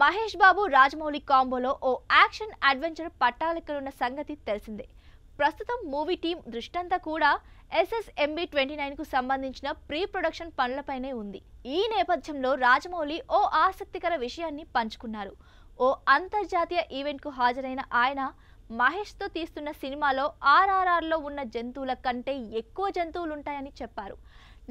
మహేష్ బాబు రాజమౌళి కాంబోలో ఓ action adventure పట్టాలెక్కనున్న సంగతి తెలిసిందే ప్రస్తుతం మూవీ టీం దృష్టంతా కూడా ఎస్ఎస్ఎంబి ట్వంటీ నైన్కు సంబంధించిన ప్రీ ప్రొడక్షన్ పనులపైనే ఉంది ఈ నేపథ్యంలో రాజమౌళి ఓ ఆసక్తికర విషయాన్ని పంచుకున్నారు ఓ అంతర్జాతీయ ఈవెంట్కు హాజరైన ఆయన మహేష్తో తీస్తున్న సినిమాలో ఆర్ఆర్ఆర్లో ఉన్న జంతువుల కంటే ఎక్కువ జంతువులుంటాయని చెప్పారు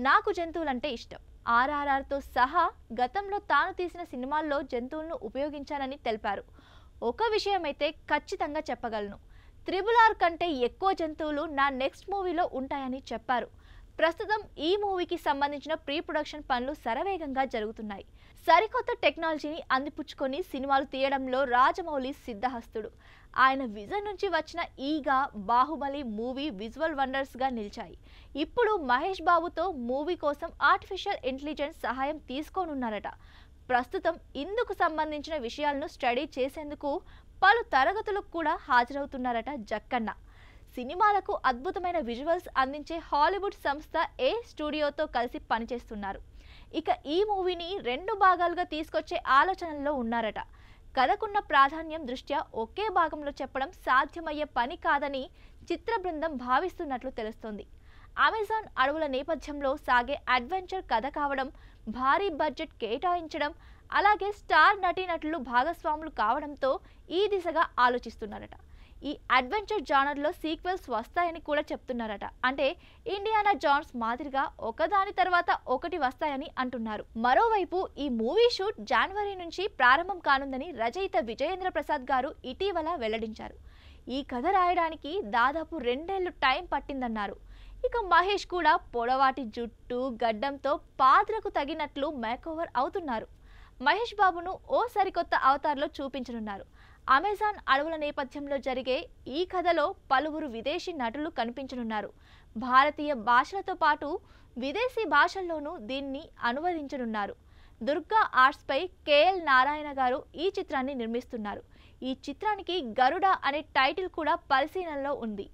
నాకు జంతువులంటే ఇష్టం ఆర్ఆర్ఆర్తో సహా గతంలో తాను తీసిన సినిమాల్లో జంతువులను ఉపయోగించానని తెలిపారు ఒక విషయమైతే ఖచ్చితంగా చెప్పగలను త్రిబుల్ ఆర్ కంటే ఎక్కువ జంతువులు నా నెక్స్ట్ మూవీలో ఉంటాయని చెప్పారు ప్రస్తుతం ఈ మూవీకి సంబంధించిన ప్రీ ప్రొడక్షన్ పనులు శరవేగంగా జరుగుతున్నాయి సరికొత్త టెక్నాలజీని అందిపుచ్చుకొని సినిమాలు తీయడంలో రాజమౌళి సిద్ధహస్తుడు ఆయన విజన్ నుంచి వచ్చిన ఈగా బాహుబలి మూవీ విజువల్ వండర్స్గా నిలిచాయి ఇప్పుడు మహేష్ బాబుతో మూవీ కోసం ఆర్టిఫిషియల్ ఇంటెలిజెన్స్ సహాయం తీసుకోనున్నారట ప్రస్తుతం ఇందుకు సంబంధించిన విషయాలను స్టడీ చేసేందుకు పలు తరగతులకు కూడా హాజరవుతున్నారట జక్కన్న సినిమాలకు అద్భుతమైన విజువల్స్ అందించే హాలీవుడ్ సంస్థ ఏ స్టూడియోతో కలిసి పనిచేస్తున్నారు ఇక ఈ మూవీని రెండు భాగాలుగా తీసుకొచ్చే ఆలోచనల్లో ఉన్నారట కథకున్న ప్రాధాన్యం దృష్ట్యా ఒకే భాగంలో చెప్పడం సాధ్యమయ్యే పని కాదని చిత్ర బృందం భావిస్తున్నట్లు తెలుస్తోంది అమెజాన్ అడవుల నేపథ్యంలో సాగే అడ్వెంచర్ కథ కావడం భారీ బడ్జెట్ కేటాయించడం అలాగే స్టార్ నటీనటులు భాగస్వాములు కావడంతో ఈ దిశగా ఆలోచిస్తున్నారట ఈ అడ్వెంచర్ జానర్లో సీక్వెల్స్ వస్తాయని కూడా చెప్తున్నారట అంటే ఇండియానా జాన్స్ మాదిరిగా ఒకదాని తర్వాత ఒకటి వస్తాయని అంటున్నారు మరోవైపు ఈ మూవీ షూట్ జనవరి నుంచి ప్రారంభం కానుందని రచయిత విజయేంద్ర ప్రసాద్ గారు ఇటీవల వెల్లడించారు ఈ కథ రాయడానికి దాదాపు రెండేళ్లు టైం పట్టిందన్నారు ఇక మహేష్ కూడా పొడవాటి జుట్టు గడ్డంతో పాత్రకు తగినట్లు మేకోవర్ అవుతున్నారు మహేష్ బాబును ఓ సరికొత్త అవతార్లో చూపించనున్నారు అమెజాన్ అడవుల నేపథ్యంలో జరిగే ఈ కథలో పలువురు విదేశీ నటులు కనిపించనున్నారు భారతీయ భాషలతో పాటు విదేశీ భాషల్లోనూ దీన్ని అనువదించనున్నారు దుర్గా ఆర్ట్స్పై కేఎల్ నారాయణ గారు ఈ చిత్రాన్ని నిర్మిస్తున్నారు ఈ చిత్రానికి గరుడ అనే టైటిల్ కూడా పరిశీలనలో ఉంది